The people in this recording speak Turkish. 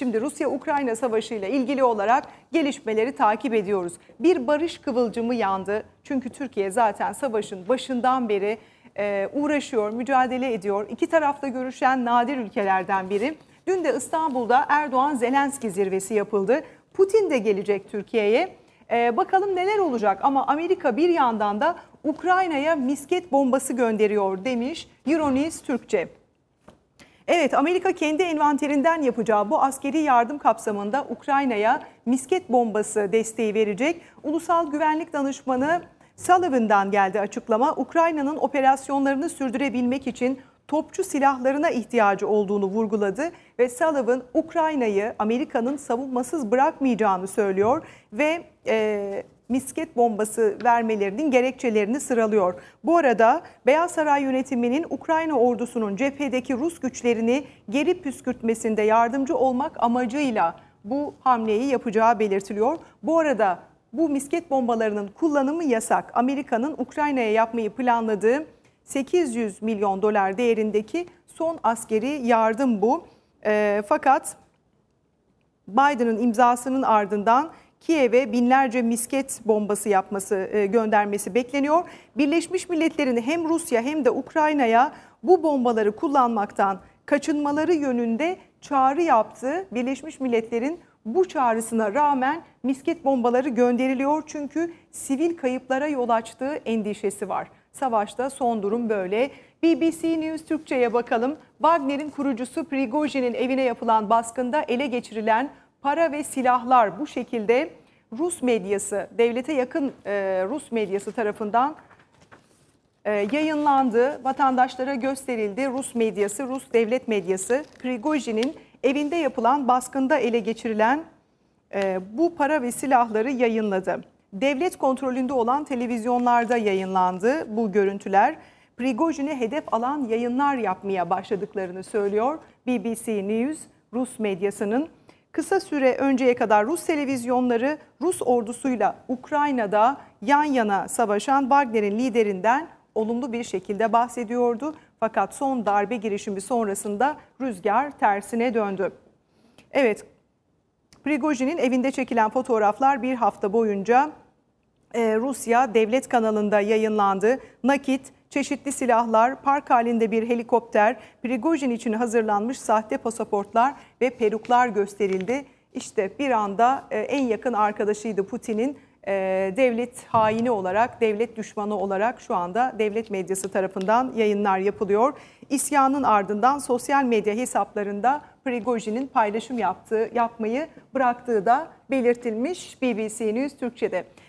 Şimdi Rusya-Ukrayna Savaşı ile ilgili olarak gelişmeleri takip ediyoruz. Bir barış kıvılcımı yandı. Çünkü Türkiye zaten savaşın başından beri e, uğraşıyor, mücadele ediyor. İki tarafta görüşen nadir ülkelerden biri. Dün de İstanbul'da Erdoğan-Zelenski zirvesi yapıldı. Putin de gelecek Türkiye'ye. Ee, bakalım neler olacak ama Amerika bir yandan da Ukrayna'ya misket bombası gönderiyor demiş Euronews Türkçe. Evet Amerika kendi envanterinden yapacağı bu askeri yardım kapsamında Ukrayna'ya misket bombası desteği verecek. Ulusal Güvenlik Danışmanı Sullivan'dan geldi açıklama. Ukrayna'nın operasyonlarını sürdürebilmek için topçu silahlarına ihtiyacı olduğunu vurguladı ve Sullivan Ukrayna'yı Amerika'nın savunmasız bırakmayacağını söylüyor ve e, misket bombası vermelerinin gerekçelerini sıralıyor. Bu arada Beyaz Saray yönetiminin Ukrayna ordusunun cephedeki Rus güçlerini geri püskürtmesinde yardımcı olmak amacıyla bu hamleyi yapacağı belirtiliyor. Bu arada bu misket bombalarının kullanımı yasak. Amerika'nın Ukrayna'ya yapmayı planladığı 800 milyon dolar değerindeki son askeri yardım bu. E, fakat Biden'ın imzasının ardından Kiev'e binlerce misket bombası yapması e, göndermesi bekleniyor. Birleşmiş Milletler'in hem Rusya hem de Ukrayna'ya bu bombaları kullanmaktan kaçınmaları yönünde çağrı yaptı. Birleşmiş Milletler'in bu çağrısına rağmen misket bombaları gönderiliyor çünkü sivil kayıplara yol açtığı endişesi var. Savaşta son durum böyle. BBC News Türkçe'ye bakalım. Wagner'in kurucusu Prigojin'in evine yapılan baskında ele geçirilen para ve silahlar bu şekilde Rus medyası, devlete yakın e, Rus medyası tarafından e, yayınlandı. Vatandaşlara gösterildi. Rus medyası, Rus devlet medyası Prigojin'in evinde yapılan baskında ele geçirilen e, bu para ve silahları yayınladı. Devlet kontrolünde olan televizyonlarda yayınlandı bu görüntüler. Prigojin'i hedef alan yayınlar yapmaya başladıklarını söylüyor BBC News Rus medyasının Kısa süre önceye kadar Rus televizyonları Rus ordusuyla Ukrayna'da yan yana savaşan Wagner'in liderinden olumlu bir şekilde bahsediyordu. Fakat son darbe girişimi sonrasında rüzgar tersine döndü. Evet, Prigojin'in evinde çekilen fotoğraflar bir hafta boyunca e, Rusya devlet kanalında yayınlandı. Nakit, çeşitli silahlar, park halinde bir helikopter, Prigojin için hazırlanmış sahte pasaportlar ve peruklar gösterildi. İşte bir anda e, en yakın arkadaşıydı Putin'in e, devlet haini olarak, devlet düşmanı olarak şu anda devlet medyası tarafından yayınlar yapılıyor. İsyanın ardından sosyal medya hesaplarında Prigojin'in paylaşım yaptığı, yapmayı bıraktığı da belirtilmiş BBC News Türkçe'de.